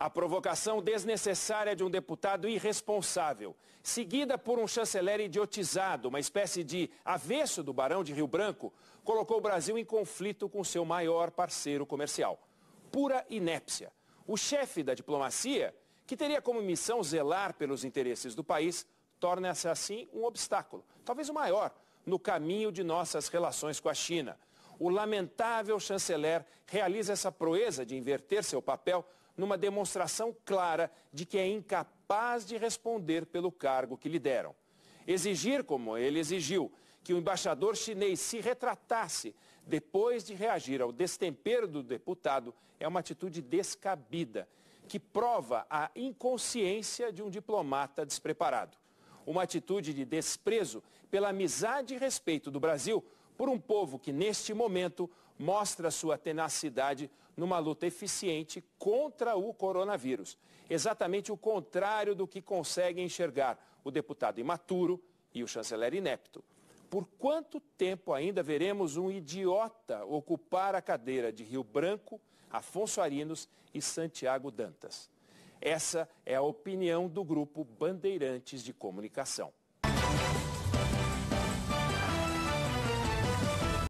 A provocação desnecessária de um deputado irresponsável, seguida por um chanceler idiotizado, uma espécie de avesso do Barão de Rio Branco, colocou o Brasil em conflito com seu maior parceiro comercial. Pura inépcia. O chefe da diplomacia, que teria como missão zelar pelos interesses do país, torna-se assim um obstáculo, talvez o maior, no caminho de nossas relações com a China o lamentável chanceler realiza essa proeza de inverter seu papel numa demonstração clara de que é incapaz de responder pelo cargo que lhe deram. Exigir, como ele exigiu, que o embaixador chinês se retratasse depois de reagir ao destempero do deputado é uma atitude descabida, que prova a inconsciência de um diplomata despreparado. Uma atitude de desprezo pela amizade e respeito do Brasil por um povo que, neste momento, mostra sua tenacidade numa luta eficiente contra o coronavírus. Exatamente o contrário do que consegue enxergar o deputado imaturo e o chanceler inepto. Por quanto tempo ainda veremos um idiota ocupar a cadeira de Rio Branco, Afonso Arinos e Santiago Dantas? Essa é a opinião do grupo Bandeirantes de Comunicação.